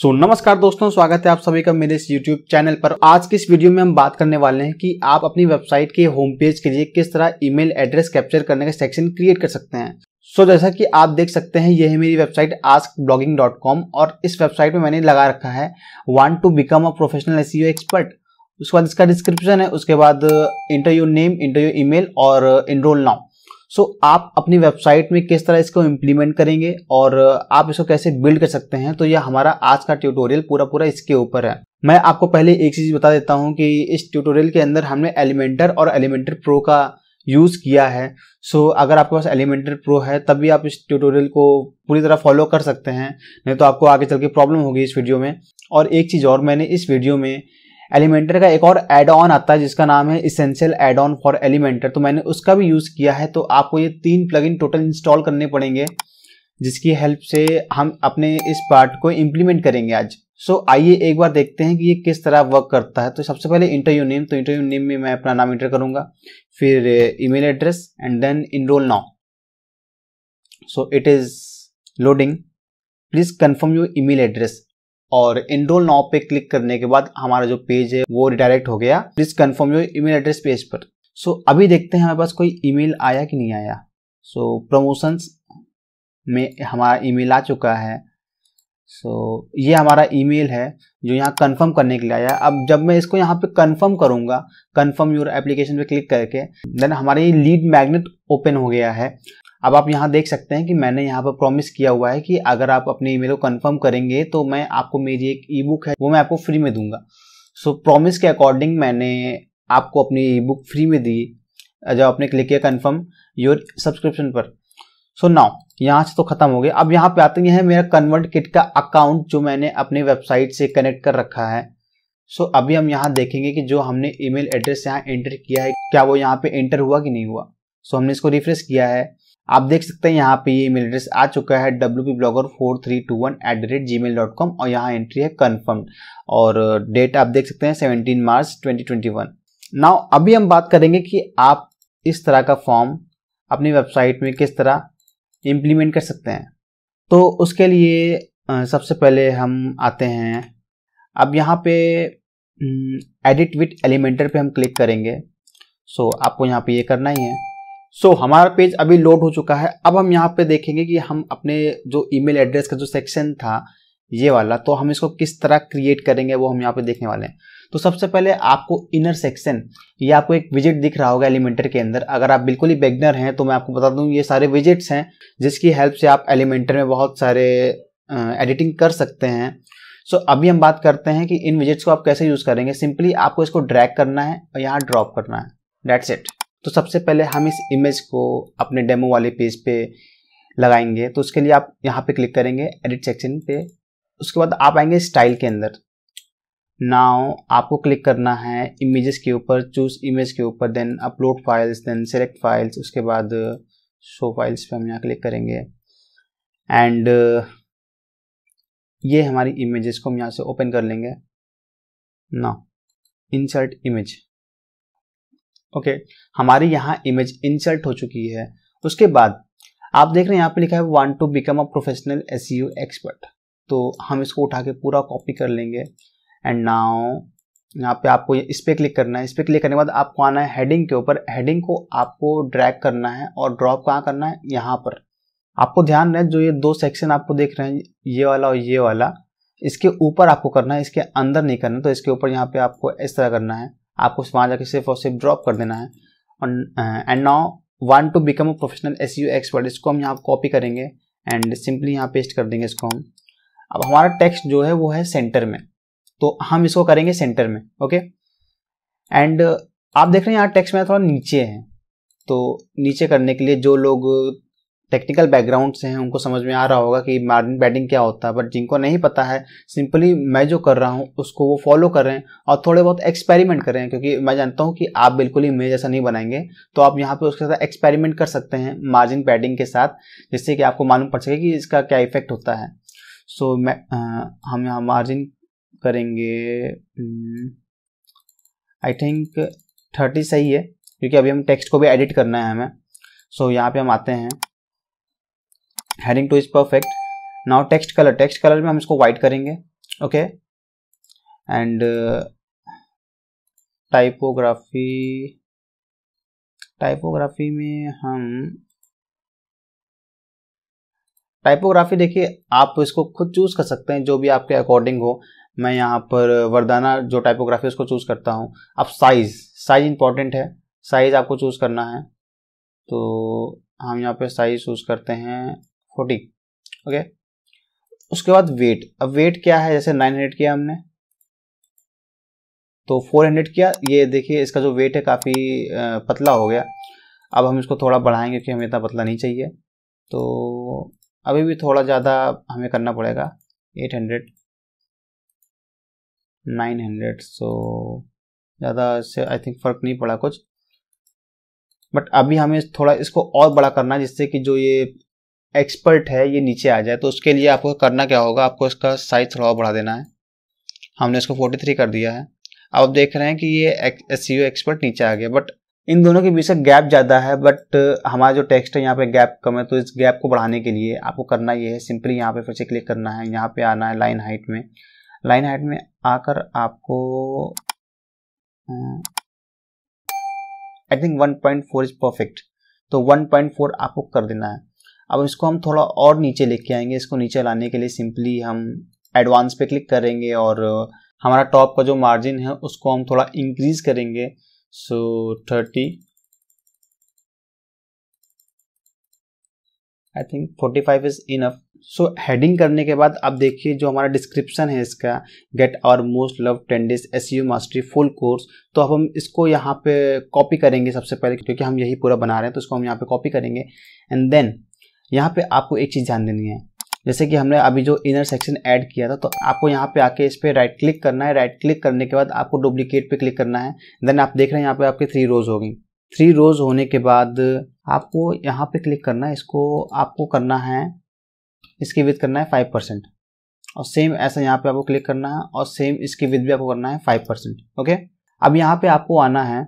सो so, नमस्कार दोस्तों स्वागत है आप सभी का मेरे इस YouTube चैनल पर आज की इस वीडियो में हम बात करने वाले हैं कि आप अपनी वेबसाइट के होम पेज के लिए किस तरह ईमेल एड्रेस कैप्चर करने का सेक्शन क्रिएट कर सकते हैं सो so, जैसा कि आप देख सकते हैं यह है मेरी website ask blogging dot com और इस वेबसाइट में मैंने लगा रखा है want to become a professional S expert उसके बाद इसका डिस्क्रिप्शन है उसके बाद इंटरव्यू नेम इंटरव्यू ईमेल और enroll uh, now so so, आप अपनी वेबसाइट में किस तरह इसको इम्प्लीमेंट करेंगे और आप इसको कैसे बिल्ड कर सकते हैं तो यह हमारा आज का ट्यूटोरियल पूरा पूरा इसके ऊपर है मैं आपको पहले एक चीज़ बता देता हूँ कि इस ट्यूटोरियल के अंदर हमने एलिमेंटर और एलिमेंटर प्रो का यूज़ किया है सो so, अगर आपके पास एलिमेंटर प्रो है तब भी आप इस ट्यूटोरियल को पूरी तरह फॉलो कर सकते हैं नहीं तो आपको आगे चल के प्रॉब्लम होगी इस वीडियो में और एक चीज़ और मैंने इस वीडियो में एलिमेंटर का एक और एड ऑन आता है जिसका नाम है essential add on for Elementor तो मैंने उसका भी यूज़ किया है तो आपको ये तीन प्लग टोटल इंस्टॉल करने पड़ेंगे जिसकी हेल्प से हम अपने इस पार्ट को इम्प्लीमेंट करेंगे आज सो so, आइए एक बार देखते हैं कि ये किस तरह वर्क करता है तो सबसे पहले इंटरव्यू नेम तो इंटरव्यू नेम में मैं अपना नाम इंटर करूँगा फिर email address and then enroll now so it is loading please confirm your email address और इनरोल नाउ पे क्लिक करने के बाद हमारा जो पेज है वो रिडायरेक्ट हो गया please confirm your email address page पर सो so, अभी देखते हैं हमारे पास कोई ईमेल आया कि नहीं आया सो so, प्रमोशंस में हमारा ईमेल आ चुका है सो so, ये हमारा ईमेल है जो यहाँ कंफर्म करने के लिए आया अब जब मैं इसको यहाँ पे कंफर्म करूँगा कंफर्म योर एप्लीकेशन पे क्लिक करके देन हमारे लीड मैग्नेट ओपन हो गया है अब आप यहाँ देख सकते हैं कि मैंने यहाँ पर प्रॉमिस किया हुआ है कि अगर आप अपने ईमेल को कंफर्म करेंगे तो मैं आपको मेरी एक ई बुक है वो मैं आपको फ्री में दूंगा सो so, प्रॉमिस के अकॉर्डिंग मैंने आपको अपनी ई बुक फ्री में दी जब आपने क्लिक किया कन्फर्म योर सब्सक्रिप्शन पर सो so नाउ यहाँ से तो ख़त्म हो गया अब यहाँ पे आते हैं मेरा कन्वर्ट किट का अकाउंट जो मैंने अपने वेबसाइट से कनेक्ट कर रखा है सो so, अभी हम यहाँ देखेंगे कि जो हमने ईमेल एड्रेस यहाँ एंटर किया है क्या वो यहाँ पे एंटर हुआ कि नहीं हुआ सो so, हमने इसको रिफ्रेश किया है आप देख सकते हैं यहाँ पे ये ईमेल एड्रेस आ चुका है W P blogger four three two one at the rate G mail dot com और यहाँ एंट्री है कन्फर्म और डेट uh, आप देख सकते हैं seventeen March twenty twenty one now अभी हम बात करेंगे कि आप इस तरह का फॉर्म अपनी वेबसाइट में किस तरह इम्प्लीमेंट कर सकते हैं तो उसके लिए uh, सबसे पहले हम आते हैं अब यहाँ पे एडिट विथ एलिमेंटर पे हम क्लिक करेंगे सो so, आपको यहाँ पे ये करना ही है सो so, हमारा पेज अभी लोड हो चुका है अब हम यहाँ पे देखेंगे कि हम अपने जो ईमेल एड्रेस का जो सेक्शन था ये वाला तो हम इसको किस तरह क्रिएट करेंगे वो हम यहाँ पे देखने वाले हैं तो सबसे पहले आपको इनर सेक्शन ये आपको एक विजिट दिख रहा होगा एलिमेंटर के अंदर अगर आप बिल्कुल ही बेगनर हैं तो मैं आपको बता दूँ ये सारे विजिट्स हैं जिसकी हेल्प से आप एलिमेंटर में बहुत सारे एडिटिंग कर सकते हैं सो so, अभी हम बात करते हैं कि इन विजिट्स को आप कैसे यूज़ करेंगे सिंपली आपको इसको ड्रैग करना है और यहाँ ड्रॉप करना है डेट्स इट तो सबसे पहले हम इस इमेज को अपने डेमो वाले पेज पे लगाएंगे तो उसके लिए आप यहाँ पे क्लिक करेंगे एडिट सेक्शन पे उसके बाद आप आएंगे स्टाइल के अंदर नाउ आपको क्लिक करना है इमेजेस के ऊपर चूज इमेज के ऊपर then upload files then select files उसके बाद शो फाइल्स पे हम यहाँ क्लिक करेंगे एंड ये हमारी इमेजेस को हम यहाँ से ओपन कर लेंगे ना इंसर्ट इमेज ओके हमारी यहाँ इमेज इंसर्ट हो चुकी है उसके बाद आप देख रहे हैं यहाँ पे लिखा है want to become a professional S expert तो हम इसको उठा के पूरा कॉपी कर लेंगे एंड नाउ यहाँ पे आपको इस पर क्लिक करना है इस पर क्लिक करने के बाद आपको आना है हेडिंग के ऊपर हेडिंग को आपको ड्रैग करना है और ड्रॉप कहाँ करना है यहाँ पर आपको ध्यान रहे जो ये दो सेक्शन आपको देख रहे हैं ये वाला और ये वाला इसके ऊपर आपको करना है इसके अंदर नहीं करना तो इसके ऊपर यहाँ पे आपको इस तरह करना है आपको वहाँ जाके सिर्फ और सिर्फ ड्रॉप कर देना है and now want to become a professional SEO expert इसको हम यहाँ कॉपी करेंगे एंड सिंपली यहाँ पेस्ट कर देंगे इसको हम अब हमारा टेक्स्ट जो है वो है सेंटर में तो हम इसको करेंगे सेंटर में ओके एंड आप देख रहे हैं यहाँ टेक्स्ट में थोड़ा नीचे है तो नीचे करने के लिए जो लोग टेक्निकल बैकग्राउंड से हैं उनको समझ में आ रहा होगा कि मार्जिन बैटिंग क्या होता है बट जिनको नहीं पता है सिंपली मैं जो कर रहा हूँ उसको वो फॉलो करें और थोड़े बहुत एक्सपेरिमेंट करें क्योंकि मैं जानता हूँ कि आप बिल्कुल ही मेरे जैसा नहीं बनाएंगे तो आप यहाँ पर उसके साथ एक्सपेरिमेंट कर सकते हैं मार्जिन बैटिंग के साथ जिससे कि आपको मालूम पड़ सके कि इसका क्या इफेक्ट होता है सो so, मैं आ, हम यहाँ मार्जिन करेंगे आई थिंक थर्टी सही है क्योंकि अभी हम टेक्स्ट को भी एडिट करना है हमें सो so, यहाँ पे हम आते हैं heading two is perfect now text colour text colour में हम इसको वाइट करेंगे ओके एंड टाइपोग्राफी टाइपोग्राफी में हम टाइपोग्राफी देखिए आप इसको खुद चूज कर सकते हैं जो भी आपके अकॉर्डिंग हो मैं यहाँ पर वरदाना जो टाइपोग्राफी उसको चूज करता हूँ अब साइज साइज इंपॉर्टेंट है साइज आपको चूज करना है तो हम यहाँ पे साइज चूज करते हैं फोर्टी ओके उसके बाद वेट अब वेट क्या है जैसे नाइन हंड्रेड किया हमने तो फोर हंड्रेड किया ये देखिए इसका जो वेट है काफ़ी पतला हो गया अब हम इसको थोड़ा बढ़ाएंगे क्योंकि हमें इतना पतला नहीं चाहिए तो अभी भी थोड़ा ज़्यादा हमें करना पड़ेगा eight hundred nine hundred so ज़्यादा इससे आई थिंक फ़र्क नहीं पड़ा कुछ बट अभी हमें थोड़ा इसको और बड़ा करना है जिससे कि जो ये एक्सपर्ट है ये नीचे आ जाए तो उसके लिए आपको करना क्या होगा आपको इसका साइज थोड़ा बढ़ा देना है हमने इसको 43 कर दिया है अब आप देख रहे हैं कि ये एस सी एक्सपर्ट नीचे आ गया बट इन दोनों के बीच में गैप ज़्यादा है बट हमारा जो टेक्स्ट है यहाँ पे गैप कम है तो इस गैप को बढ़ाने के लिए आपको करना ये है सिंपली यहाँ पे फिर से क्लिक करना है यहाँ पे आना है लाइन हाइट में लाइन हाइट में आकर आपको आई थिंक 1.4 इज परफेक्ट तो 1.4 आपको कर देना है अब इसको हम थोड़ा और नीचे लेके आएंगे इसको नीचे लाने के लिए सिंपली हम एडवांस पे क्लिक करेंगे और uh, हमारा टॉप का जो मार्जिन है उसको हम थोड़ा इंक्रीज करेंगे so thirty I think forty five is enough so heading करने के बाद अब देखिए जो हमारा डिस्क्रिप्शन है इसका get our most love ten days SEO mastery full course तो अब हम इसको यहाँ पे कॉपी करेंगे सबसे पहले क्योंकि हम यही पूरा बना रहे हैं तो इसको हम यहाँ पे कॉपी करेंगे एंड देन यहाँ पे आपको एक चीज़ ध्यान देनी है जैसे कि हमने अभी जो इनर सेक्शन ऐड किया था तो आपको यहाँ पे आके इस पर राइट क्लिक करना है राइट क्लिक करने के बाद आपको डुप्लीकेट पे क्लिक करना है देन आप देख रहे हैं यहाँ पे आपके थ्री रोज हो गई थ्री रोज होने के बाद आपको यहाँ पे क्लिक करना है इसको आपको करना है इसकी विथ करना है फाइव परसेंट और सेम ऐसा यहाँ पर आपको क्लिक करना है और सेम इसकी विथ भी आपको करना है फाइव परसेंट ओके अब यहाँ पर आपको आना है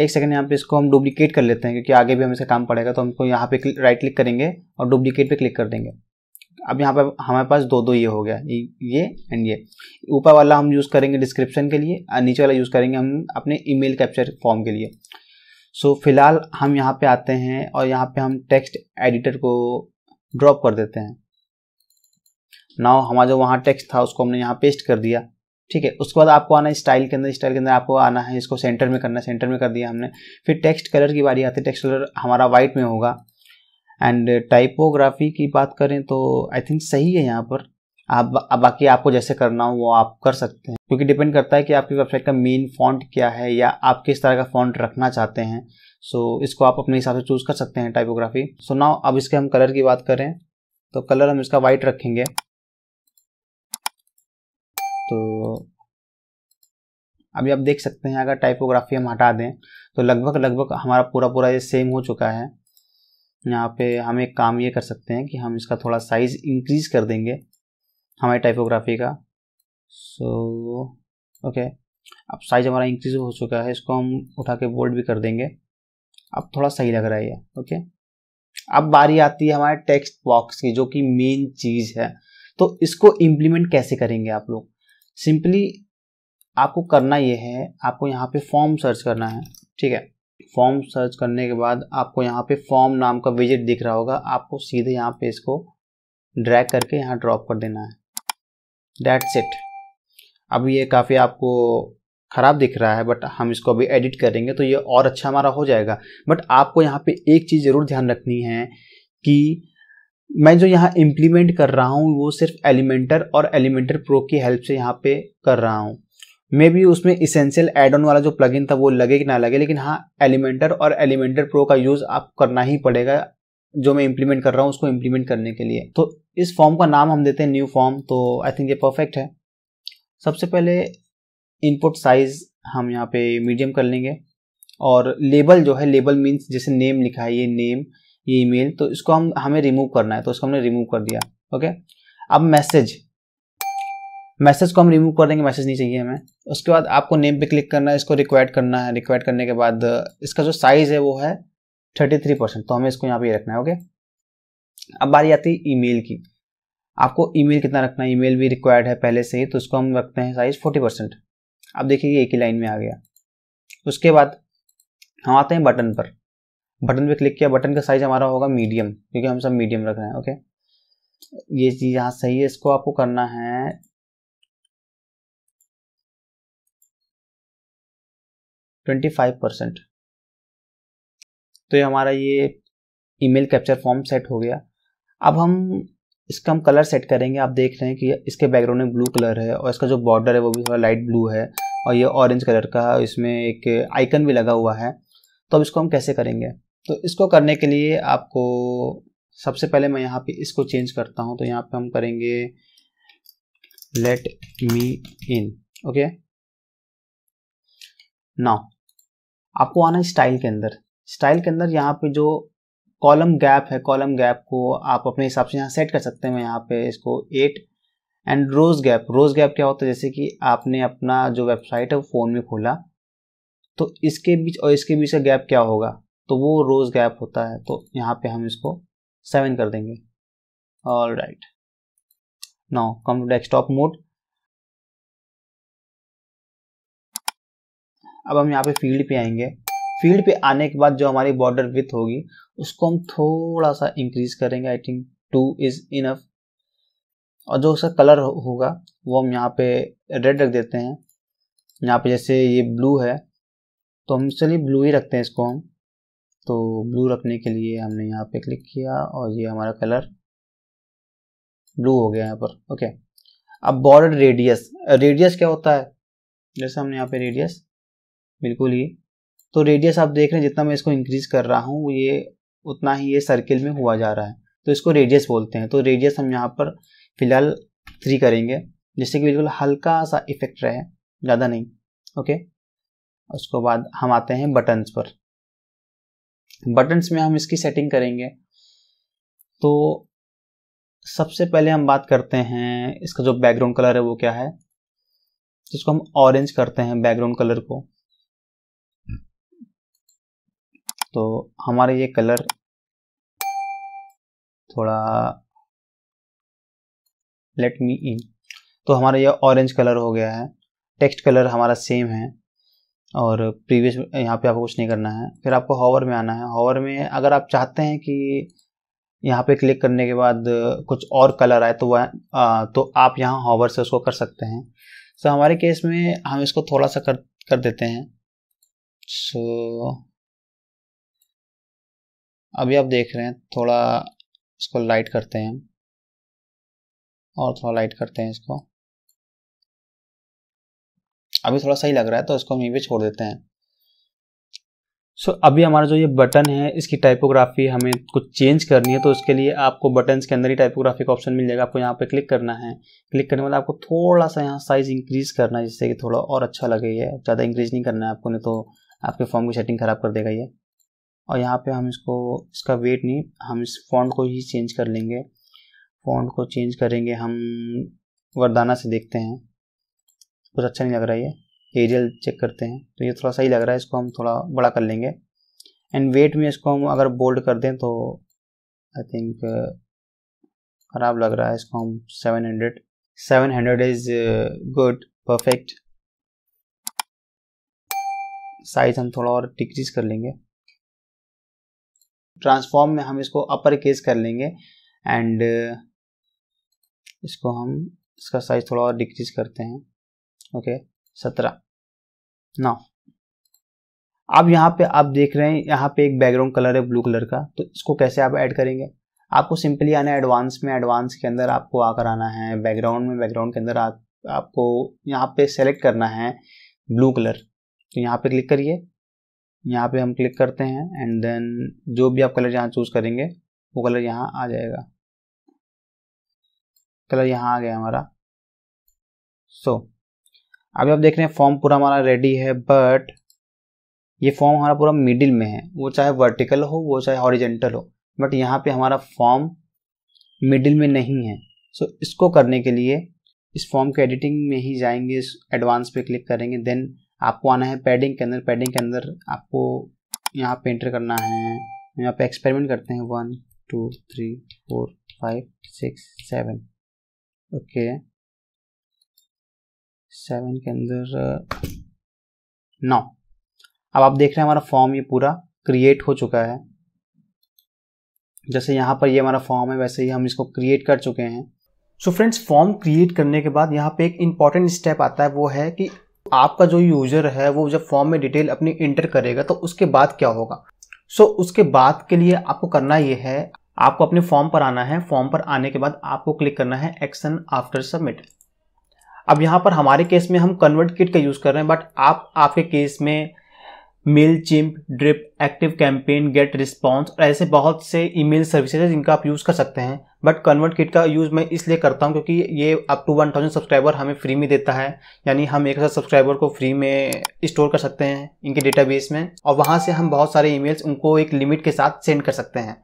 एक सेकंड यहाँ पे इसको हम डुप्लीकेट कर लेते हैं क्योंकि आगे भी हमें इसे काम पड़ेगा तो हमको यहाँ पे राइट क्लिक करेंगे और डुप्लीकेट पे क्लिक कर देंगे अब यहाँ पर हमारे पास दो दो ये हो गया ये एंड ये ऊपर वाला हम यूज़ करेंगे डिस्क्रिप्शन के लिए और नीचे वाला यूज़ करेंगे हम अपने ईमेल कैप्चर फॉर्म के लिए सो so, फिलहाल हम यहाँ पे आते हैं और यहाँ पे हम टेक्स्ट एडिटर को ड्रॉप कर देते हैं नाउ हमारा जो वहाँ टेक्स्ट था उसको हमने यहाँ पेस्ट कर दिया ठीक है उसके बाद आपको आना है स्टाइल के अंदर स्टाइल के अंदर आपको आना है इसको सेंटर में करना है सेंटर में कर दिया हमने फिर टेक्स्ट कलर की बारी आती है टेक्स्ट कलर हमारा वाइट में होगा एंड टाइपोग्राफी की बात करें तो आई थिंक सही है यहाँ पर आप बाकी आपको जैसे करना हो वो आप कर सकते हैं क्योंकि डिपेंड करता है कि आपकी वेबसाइट का मेन फॉन्ट क्या है या आप किस तरह का फॉन्ट रखना चाहते हैं सो so, इसको आप अपने हिसाब से चूज़ कर सकते हैं टाइपोग्राफी सो so, नाउ अब इसके हम कलर की बात करें तो कलर हम इसका वाइट रखेंगे तो अभी आप देख सकते हैं अगर टाइपोग्राफी हम हटा दें तो लगभग लगभग हमारा पूरा पूरा ये सेम हो चुका है यहाँ पे हम एक काम ये कर सकते हैं कि हम इसका थोड़ा साइज़ इंक्रीज कर देंगे हमारी टाइपोग्राफी का सो so, ओके okay. अब साइज हमारा इंक्रीज हो चुका है इसको हम उठा के बोल्ड भी कर देंगे अब थोड़ा सही लग रहा है ये ओके अब बारी आती है हमारे टेक्स्ट बॉक्स की जो कि मेन चीज़ है तो इसको इम्प्लीमेंट कैसे करेंगे आप लोग सिंपली आपको करना ये है आपको यहाँ पे फॉर्म सर्च करना है ठीक है फॉर्म सर्च करने के बाद आपको यहाँ पे फॉर्म नाम का विजिट दिख रहा होगा आपको सीधे यहाँ पे इसको ड्रैग करके यहाँ ड्रॉप कर देना है डैट्स इट अब ये काफ़ी आपको ख़राब दिख रहा है बट हम इसको अभी एडिट करेंगे तो ये और अच्छा हमारा हो जाएगा बट आपको यहाँ पे एक चीज़ ज़रूर ध्यान रखनी है कि मैं जो यहाँ इम्प्लीमेंट कर रहा हूँ वो सिर्फ एलिमेंटर और एलिमेंटर प्रो की हेल्प से यहाँ पे कर रहा हूँ मे बी उसमें इसेंशियल एड ऑन वाला जो प्लगइन था वो लगे कि ना लगे लेकिन हाँ एलिमेंटर और एलिमेंटर प्रो का यूज़ आप करना ही पड़ेगा जो मैं इम्प्लीमेंट कर रहा हूँ उसको इम्प्लीमेंट करने के लिए तो इस फॉर्म का नाम हम देते हैं न्यू फॉर्म तो आई थिंक ये परफेक्ट है सबसे पहले इनपुट साइज़ हम यहाँ पे मीडियम कर लेंगे और लेबल जो है लेबल मीन्स जैसे नेम लिखा है ये नेम ये ईमेल तो इसको हम हमें रिमूव करना है तो इसको हमने रिमूव कर दिया ओके अब मैसेज मैसेज को हम रिमूव कर देंगे मैसेज नहीं चाहिए हमें उसके बाद आपको नेम पे क्लिक करना है इसको रिक्वायर्ड करना है रिक्वायर्ड करने के बाद इसका जो साइज़ है वो है थर्टी थ्री परसेंट तो हमें इसको यहाँ पे ये रखना है ओके अब बारी आती है ईमेल की आपको ईमेल कितना रखना है ईमेल भी रिक्वायर्ड है पहले से ही तो उसको हम रखते हैं साइज़ फोर्टी परसेंट अब देखिए ये एक ही लाइन में आ गया उसके बाद हम आते हैं बटन पर बटन पे क्लिक किया बटन का साइज हमारा होगा मीडियम क्योंकि हम सब मीडियम रख रहे हैं ओके ये चीज यहाँ सही है इसको आपको करना है ट्वेंटी फाइव परसेंट तो ये हमारा ये ईमेल कैप्चर फॉर्म सेट हो गया अब हम इसका हम कलर सेट करेंगे आप देख रहे हैं कि इसके बैकग्राउंड में ब्लू कलर है और इसका जो बॉर्डर है वो भी थोड़ा लाइट ब्लू है और ये ऑरेंज कलर का इसमें एक आइकन भी लगा हुआ है तो अब इसको हम कैसे करेंगे तो इसको करने के लिए आपको सबसे पहले मैं यहाँ पे इसको चेंज करता हूँ तो यहाँ पे हम करेंगे let me in okay now आपको आना है स्टाइल के अंदर स्टाइल के अंदर यहाँ पे जो कॉलम गैप है कॉलम गैप को आप अपने हिसाब से यहाँ सेट कर सकते हैं मैं यहाँ पे इसको eight and rows gap rows gap क्या होता है जैसे कि आपने अपना जो वेबसाइट है फ़ोन में खोला तो इसके बीच और इसके बीच का गैप क्या होगा तो वो रोज़ गैप होता है तो यहाँ पे हम इसको सेवन कर देंगे all right now come to desktop mode अब हम यहाँ पे फील्ड पे आएंगे फील्ड पे आने के बाद जो हमारी बॉर्डर विथ होगी उसको हम थोड़ा सा इंक्रीज करेंगे I think two is enough और जो उसका कलर होगा वो हम यहाँ पे रेड रख देते हैं यहाँ पे जैसे ये ब्लू है तो हम चलिए ब्लू ही रखते हैं इसको हम तो ब्लू रखने के लिए हमने यहाँ पे क्लिक किया और ये हमारा कलर ब्लू हो गया यहाँ पर ओके अब बॉर्डर रेडियस रेडियस क्या होता है जैसे हमने यहाँ पे रेडियस बिल्कुल ही तो रेडियस आप देख रहे हैं जितना मैं इसको इंक्रीज कर रहा हूँ ये उतना ही ये सर्किल में हुआ जा रहा है तो इसको रेडियस बोलते हैं तो रेडियस हम यहाँ पर फिलहाल थ्री करेंगे जिससे कि बिल्कुल हल्का सा इफेक्ट रहे ज़्यादा नहीं ओके उसके बाद हम आते हैं बटन्स पर बटन्स में हम इसकी सेटिंग करेंगे तो सबसे पहले हम बात करते हैं इसका जो बैकग्राउंड कलर है वो क्या है जिसको हम ऑरेंज करते हैं बैकग्राउंड कलर को तो हमारा ये कलर थोड़ा लेट मी इन तो हमारा ये ऑरेंज कलर हो गया है टेक्स्ट कलर हमारा सेम है और प्रीवियस यहाँ पे आपको कुछ नहीं करना है फिर आपको हॉवर में आना है हॉवर में अगर आप चाहते हैं कि यहाँ पे क्लिक करने के बाद कुछ और कलर आए तो वह तो आप यहाँ हॉवर से उसको कर सकते हैं सो so, हमारे केस में हम इसको थोड़ा सा कर कर देते हैं सो so, अभी आप देख रहे हैं थोड़ा इसको लाइट करते हैं और थोड़ा लाइट करते हैं इसको अभी थोड़ा सही लग रहा है तो इसको हम यहीं पर छोड़ देते हैं सो so, अभी हमारा जो ये बटन है इसकी टाइपोग्राफी हमें कुछ चेंज करनी है तो उसके लिए आपको बटन्स के अंदर ही टाइपोग्राफी का ऑप्शन मिल जाएगा आपको यहाँ पे क्लिक करना है क्लिक करने वाला आपको थोड़ा सा यहाँ साइज़ इंक्रीज करना है जिससे कि थोड़ा और अच्छा लगे ये ज़्यादा इंक्रीज नहीं करना है आपको नहीं तो आपके फॉर्म की सेटिंग ख़राब कर देगा ये और यहाँ पर हम इसको इसका वेट नहीं हम इस फॉन्ट को ही चेंज कर लेंगे फॉन्ट को चेंज करेंगे हम वरदाना से देखते हैं कुछ अच्छा नहीं लग रहा है ये एरियल चेक करते हैं तो ये थोड़ा सही लग रहा है इसको हम थोड़ा बड़ा कर लेंगे एंड वेट में इसको हम अगर बोल्ड कर दें तो आई थिंक ख़राब लग रहा है इसको हम seven hundred seven hundred is good perfect size हम थोड़ा और डिक्रीज कर लेंगे ट्रांसफॉर्म में हम इसको अपर केस कर लेंगे एंड इसको हम इसका साइज थोड़ा और डिक्रीज करते हैं ओके सत्रह नौ अब यहाँ पे आप देख रहे हैं यहाँ पे एक बैकग्राउंड कलर है ब्लू कलर का तो इसको कैसे आप ऐड करेंगे आपको सिंपली आना है एडवांस में एडवांस के अंदर आपको आकर आना है बैकग्राउंड में बैकग्राउंड के अंदर आ, आपको यहाँ पे सेलेक्ट करना है ब्लू कलर तो यहाँ पे क्लिक करिए यहाँ पे हम क्लिक करते हैं एंड देन जो भी आप कलर यहाँ चूज़ करेंगे वो कलर यहाँ आ जाएगा कलर यहाँ आ गया हमारा सो so, अभी आप देख रहे हैं फॉर्म पूरा हमारा रेडी है बट ये फॉर्म हमारा पूरा मिडिल में है वो चाहे वर्टिकल हो वो चाहे हॉरिजेंटल हो बट यहाँ पे हमारा फॉर्म मिडिल में नहीं है सो so, इसको करने के लिए इस फॉर्म के एडिटिंग में ही जाएंगे इस एडवांस पे क्लिक करेंगे देन आपको आना है पैडिंग के अंदर पैडिंग के अंदर आपको यहाँ पे एंटर करना है यहाँ पे एक्सपेरिमेंट करते हैं one two three four five six seven okay seven के अंदर नौ अब आप देख रहे हैं हमारा फॉर्म ये पूरा क्रिएट हो चुका है जैसे यहाँ पर ये हमारा फॉर्म है वैसे ही हम इसको क्रिएट कर चुके हैं सो फ्रेंड्स फॉर्म क्रिएट करने के बाद यहाँ पे एक इम्पॉर्टेंट स्टेप आता है वो है कि आपका जो यूजर है वो जब फॉर्म में डिटेल अपनी इंटर करेगा तो उसके बाद क्या होगा सो so, उसके बाद के लिए आपको करना ये है आपको अपने फॉर्म पर आना है फॉर्म पर आने के बाद आपको क्लिक करना है एक्शन आफ्टर सबमिट अब यहाँ पर हमारे केस में हम कन्वर्ट किट का यूज़ कर रहे हैं बट आप आपके केस में Mailchimp drip active campaign get response और ऐसे बहुत से ईमेल सर्विसेज हैं जिनका आप यूज़ कर सकते हैं बट कन्वर्ट किट का यूज़ मैं इसलिए करता हूँ क्योंकि ये up to one thousand subscriber हमें फ्री में देता है यानी हम एक हज़ार सब्सक्राइबर को फ्री में स्टोर कर सकते हैं इनके डेटाबेस में और वहाँ से हम बहुत सारे मेल्स उनको एक लिमिट के साथ सेंड कर सकते हैं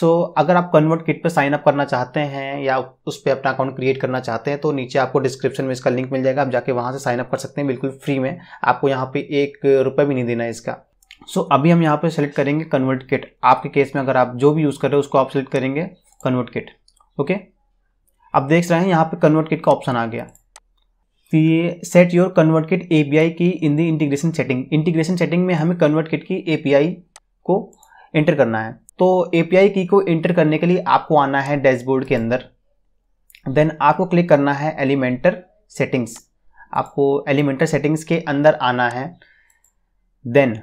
सो so, अगर आप कन्वर्ट किट पर साइन अप करना चाहते हैं या उस पर अपना अकाउंट क्रिएट करना चाहते हैं तो नीचे आपको डिस्क्रिप्शन में इसका लिंक मिल जाएगा आप जाके वहाँ से साइन अप कर सकते हैं बिल्कुल फ्री में आपको यहाँ पर एक रुपये भी नहीं देना है इसका सो so, अभी हम यहाँ पर सेलेक्ट करेंगे कन्वर्ट किट आपके केस में अगर आप जो भी यूज़ कर रहे हो उसको आप सेलेक्ट करेंगे कन्वर्ट किट ओके आप देख रहे हैं यहाँ पे कन्वर्ट किट का ऑप्शन आ गया तो ये set your ConvertKit a key in the integration setting integration setting में हमें कन्वर्ट किट की ए को एंटर करना है तो एपीआई की को इंटर करने के लिए आपको आना है डैशबोर्ड के अंदर देन आपको क्लिक करना है एलिमेंटर सेटिंग्स आपको एलिमेंटर सेटिंग्स के अंदर आना है देन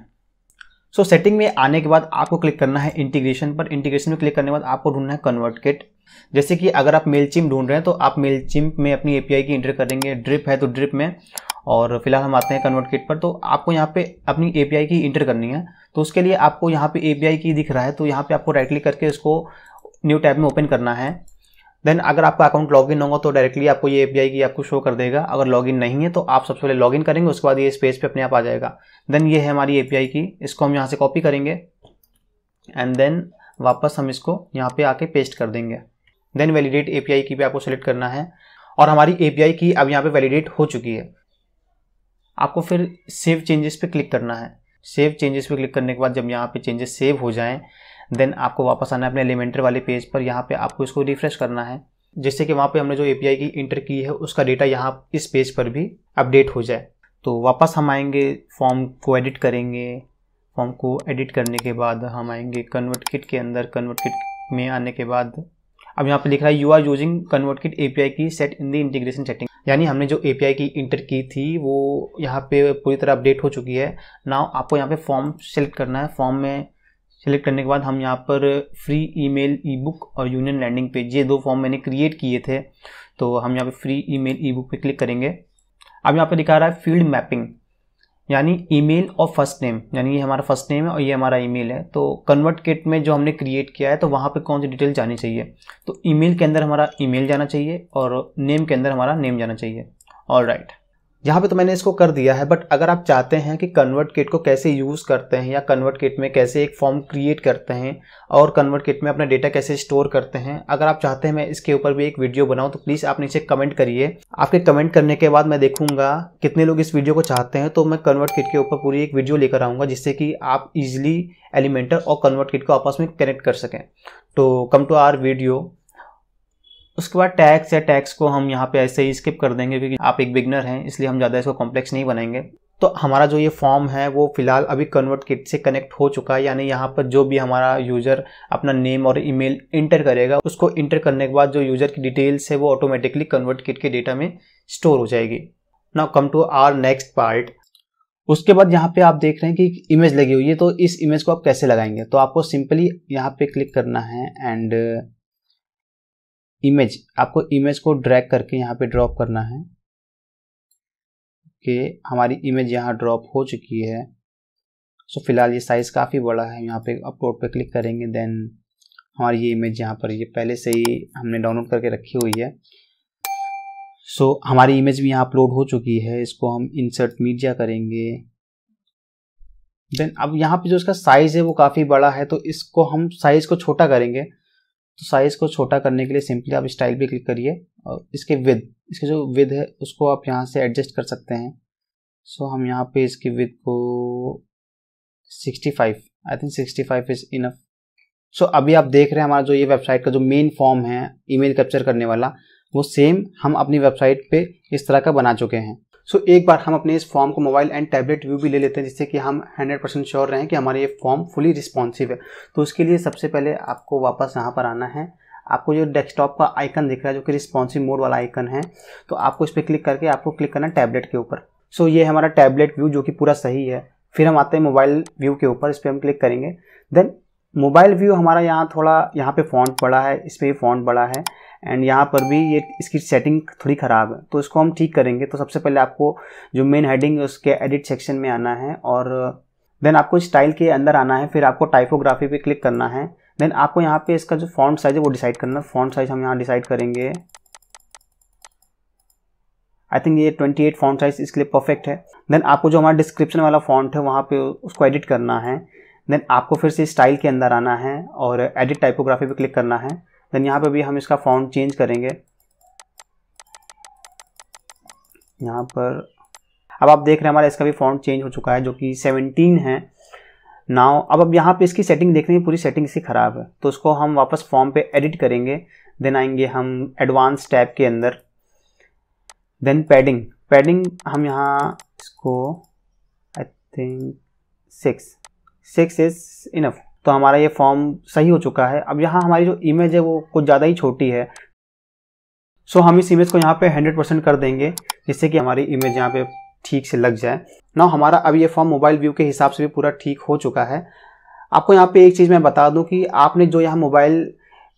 सो so, सेटिंग में आने के बाद आपको क्लिक करना है इंटीग्रेशन पर इंटीग्रेशन में क्लिक करने के बाद आपको ढूंढना है कन्वर्ट किट जैसे कि अगर आप मेल चिम ढूंढ रहे हैं तो आप मेल चिम में अपनी एपीआई की इंटर करेंगे ड्रिप है तो ड्रिप में और फिलहाल हम आते हैं कन्वर्ट किट पर तो आपको यहाँ पे अपनी ए की इंटर करनी है तो उसके लिए आपको यहाँ पे ए की दिख रहा है तो यहाँ पे आपको राइट क्लिक करके इसको न्यू टैब में ओपन करना है देन अगर आपका अकाउंट लॉगिन होगा तो डायरेक्टली आपको ये ए की आपको शो कर देगा अगर लॉगिन नहीं है तो आप सबसे पहले लॉगिन करेंगे उसके बाद ये इस पेज अपने आप आ जाएगा देन ये है हमारी ए की इसको हम यहाँ से कॉपी करेंगे एंड देन वापस हम इसको यहाँ पे आके पेस्ट कर देंगे देन वैलिडेट ए की भी आपको सेलेक्ट करना है और हमारी ए की अब यहाँ पे वैलिडेट हो चुकी है आपको फिर सेव चेंजेस पे क्लिक करना है सेव चेंजेस पे क्लिक करने के बाद जब यहाँ पे चेंजेस सेव हो जाएं देन आपको वापस आना है अपने एलिमेंटर वाले पेज पर यहाँ पे आपको इसको रिफ्रेश करना है जिससे कि वहाँ पे हमने जो ए की इंटर की है उसका डेटा यहाँ इस पेज पर भी अपडेट हो जाए तो वापस हम आएंगे फॉर्म को एडिट करेंगे फॉर्म को एडिट करने के बाद हम आएंगे कन्वर्ट किट के अंदर कन्वर्ट किट में आने के बाद अब यहाँ पे लिख रहा है you are using ConvertKit a key set in the integration setting यानी हमने जो ए की इंटर की थी वो यहाँ पे पूरी तरह अपडेट हो चुकी है नाउ आपको यहाँ पे फॉर्म सेलेक्ट करना है फॉर्म में सेलेक्ट करने के बाद हम यहाँ पर फ्री ईमेल ईबुक और यूनियन लैंडिंग पेज ये दो फॉर्म मैंने क्रिएट किए थे तो हम यहाँ पे फ्री ईमेल ईबुक पे क्लिक करेंगे अब यहाँ पर दिखा रहा है फील्ड मैपिंग यानी ईमेल और फर्स्ट नेम यानी ये हमारा फर्स्ट नेम है और ये हमारा ईमेल है तो कन्वर्ट किट में जो हमने क्रिएट किया है तो वहाँ पे कौन सी डिटेल जानी चाहिए तो ईमेल के अंदर हमारा ईमेल जाना चाहिए और नेम के अंदर हमारा नेम जाना चाहिए ऑल राइट यहाँ पे तो मैंने इसको कर दिया है बट अगर आप चाहते हैं कि कन्वर्ट किट को कैसे यूज़ करते हैं या कन्वर्ट किट में कैसे एक फॉर्म क्रिएट करते हैं और कन्वर्ट किट में अपना डेटा कैसे स्टोर करते हैं अगर आप चाहते हैं मैं इसके ऊपर भी एक वीडियो बनाऊँ तो प्लीज़ आप नीचे कमेंट करिए आपके कमेंट करने के बाद मैं देखूंगा कितने लोग इस वीडियो को चाहते हैं तो मैं कन्वर्ट किट के ऊपर पूरी एक वीडियो लेकर आऊँगा जिससे कि आप इजिली एलिमेंटर और कन्वर्ट किट को आपस में कनेक्ट कर सकें तो कम टू आर वीडियो उसके बाद टैक्स या टैक्स को हम यहाँ पे ऐसे ही स्किप कर देंगे क्योंकि आप एक बिगनर हैं इसलिए हम ज़्यादा इसको कॉम्प्लेक्स नहीं बनाएंगे तो हमारा जो ये फॉर्म है वो फिलहाल अभी कन्वर्ट किट से कनेक्ट हो चुका है यानी यहाँ पर जो भी हमारा यूज़र अपना नेम और ईमेल इंटर करेगा उसको इंटर करने के बाद जो यूज़र की डिटेल्स है वो ऑटोमेटिकली कन्वर्ट किट के डेटा में स्टोर हो जाएगी now come to our next part उसके बाद यहाँ पे आप देख रहे हैं कि इमेज लगी हुई है तो इस इमेज को आप कैसे लगाएंगे तो आपको सिंपली यहाँ पे क्लिक करना है एंड इमेज आपको इमेज को ड्रैग करके यहाँ पे ड्रॉप करना है कि हमारी इमेज यहाँ ड्रॉप हो चुकी है सो फिलहाल ये साइज़ काफ़ी बड़ा है यहाँ पे अपलोड पे क्लिक करेंगे देन हमारी ये इमेज यहाँ पर ये पहले से ही हमने डाउनलोड करके रखी हुई है सो so, हमारी इमेज भी यहाँ अपलोड हो चुकी है इसको हम इंसर्ट मीडिया करेंगे देन अब यहाँ पे जो इसका साइज़ है वो काफ़ी बड़ा है तो इसको हम साइज़ को छोटा करेंगे तो साइज़ को छोटा करने के लिए सिंपली आप स्टाइल पे क्लिक करिए और इसके विद इसके जो विद है उसको आप यहाँ से एडजस्ट कर सकते हैं सो हम यहाँ पे इसकी विद को 65 I think five is enough so अभी आप देख रहे हैं हमारा जो ये वेबसाइट का जो मेन फॉर्म है ईमेल कैप्चर करने वाला वो सेम हम अपनी वेबसाइट पे इस तरह का बना चुके हैं सो so, एक बार हम अपने इस फॉर्म को मोबाइल एंड टैबलेट व्यू भी ले लेते हैं जिससे कि हम 100 परसेंट श्योर रहें कि हमारे ये फॉर्म फुली रिस्पॉन्सिव है तो उसके लिए सबसे पहले आपको वापस यहाँ पर आना है आपको जो डेस्कटॉप का आइकन दिख रहा है जो कि रिस्पॉन्सिव मोड वाला आइकन है तो आपको इस पर क्लिक करके आपको क्लिक करना है टैबलेट के ऊपर सो so, ये हमारा टैबलेट व्यू जो कि पूरा सही है फिर हम आते हैं मोबाइल व्यू के ऊपर इस पर हम क्लिक करेंगे देन मोबाइल व्यू हमारा यहाँ थोड़ा यहाँ पे फॉन्ट बड़ा है इस पर भी फॉन्ट बड़ा है एंड यहाँ पर भी ये इसकी सेटिंग थोड़ी ख़राब है तो इसको हम ठीक करेंगे तो सबसे पहले आपको जो मेन हेडिंग है उसके एडिट सेक्शन में आना है और देन आपको स्टाइल के अंदर आना है फिर आपको टाइपोग्राफी पे क्लिक करना है देन आपको यहाँ पे इसका जो फॉन्ट साइज़ है वो डिसाइड करना है फॉन्ट साइज़ हम यहाँ डिसाइड करेंगे आई थिंक ये 28 फॉन्ट साइज़ इसके लिए परफेक्ट है देन आपको जो हमारा डिस्क्रिप्शन वाला फॉन्ट है वहाँ पे उसको एडिट करना है देन आपको फिर से स्टाइल के अंदर आना है और एडिट टाइपोग्राफी पे क्लिक करना है देन यहाँ पर भी हम इसका फाउंड चेंज करेंगे यहाँ पर अब आप देख रहे हैं हमारा इसका भी फाउंड चेंज हो चुका है जो कि 17 है नाउ अब अब यहाँ पे इसकी सेटिंग देख रहे हैं पूरी सेटिंग इसकी ख़राब है तो उसको हम वापस फॉर्म पे एडिट करेंगे देन आएंगे हम एडवांस टैब के अंदर देन पैडिंग पैडिंग हम यहाँ इसको I think six six is enough तो हमारा ये फॉर्म सही हो चुका है अब यहाँ हमारी जो इमेज है वो कुछ ज़्यादा ही छोटी है सो हम इस इमेज को यहाँ पे 100 परसेंट कर देंगे जिससे कि हमारी इमेज यहाँ पे ठीक से लग जाए ना हमारा अब ये फॉर्म मोबाइल व्यू के हिसाब से भी पूरा ठीक हो चुका है आपको यहाँ पे एक चीज़ मैं बता दूँ कि आपने जो यहाँ मोबाइल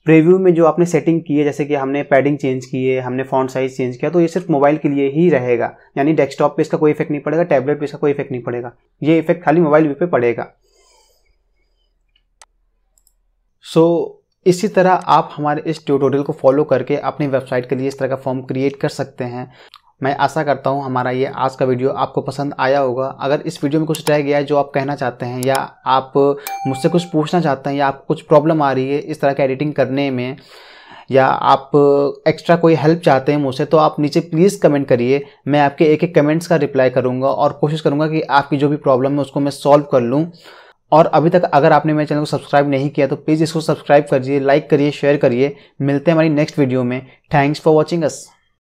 प्रीव्यू में जो आपने सेटिंग की है जैसे कि हमने पैडिंग चेंज की है हमने फॉन्ट साइज चेंज किया तो ये सिर्फ मोबाइल के लिए ही रहेगा यानी डेस्कटॉप पे इसका कोई इफेक्ट नहीं पड़ेगा टैबलेट पे इसका कोई इफेक्ट नहीं पड़ेगा ये इफेक्ट खाली मोबाइल व्यू पे पड़ेगा सो so, इसी तरह आप हमारे इस ट्यूटोरियल को फॉलो करके अपनी वेबसाइट के लिए इस तरह का फॉर्म क्रिएट कर सकते हैं मैं आशा करता हूँ हमारा ये आज का वीडियो आपको पसंद आया होगा अगर इस वीडियो में कुछ रह गया है जो आप कहना चाहते हैं या आप मुझसे कुछ पूछना चाहते हैं या आपको कुछ प्रॉब्लम आ रही है इस तरह का एडिटिंग करने में या आप एक्स्ट्रा कोई हेल्प चाहते हैं मुझसे तो आप नीचे प्लीज़ कमेंट करिए मैं आपके एक एक कमेंट्स का रिप्लाई करूँगा और कोशिश करूँगा कि आपकी जो भी प्रॉब्लम है उसको मैं सॉल्व कर लूँ और अभी तक अगर आपने मेरे चैनल को सब्सक्राइब नहीं किया तो प्लीज़ इसको सब्सक्राइब करिए लाइक करिए शेयर करिए मिलते हैं हमारी नेक्स्ट वीडियो में थैंक्स फॉर वॉचिंग अस